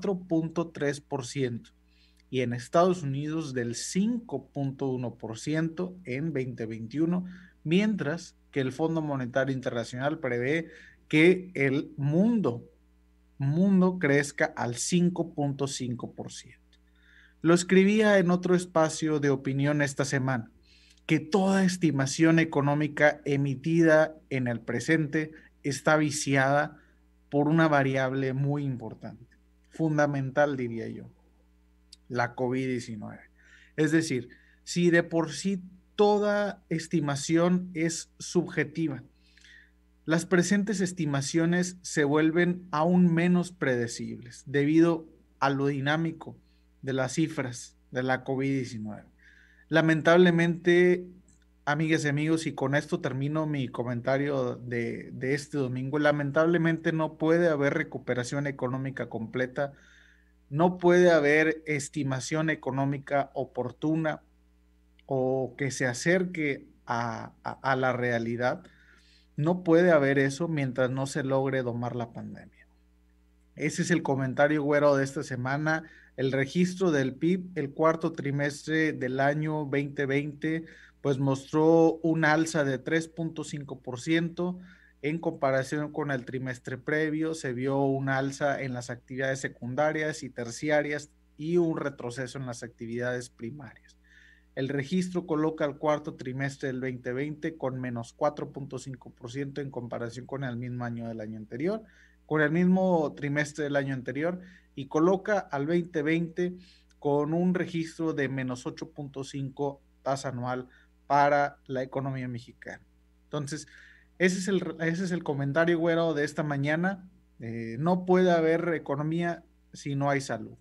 4.3% y en Estados Unidos del 5.1% en 2021, mientras que el Fondo Monetario Internacional prevé que el mundo mundo crezca al 5.5%. Lo escribía en otro espacio de opinión esta semana, que toda estimación económica emitida en el presente está viciada por una variable muy importante, fundamental, diría yo, la COVID-19. Es decir, si de por sí toda estimación es subjetiva, las presentes estimaciones se vuelven aún menos predecibles debido a lo dinámico de las cifras de la COVID-19. Lamentablemente, Amigas y amigos, y con esto termino mi comentario de, este domingo. Lamentablemente no puede haber recuperación económica completa, no puede haber estimación económica oportuna o que se acerque a, a la realidad. No puede haber eso mientras no se logre domar la pandemia. Ese es el comentario, güero, de esta semana el registro del PIB el cuarto trimestre del año 2020 pues mostró un alza de 3.5% en comparación con el trimestre previo, se vio un alza en las actividades secundarias y terciarias y un retroceso en las actividades primarias. El registro coloca el cuarto trimestre del 2020 con menos 4.5% en comparación con el mismo año del año anterior con el mismo trimestre del año anterior y coloca al 2020 con un registro de menos 8.5 tasa anual para la economía mexicana. Entonces, ese es el, ese es el comentario, güero, de esta mañana. Eh, no puede haber economía si no hay salud.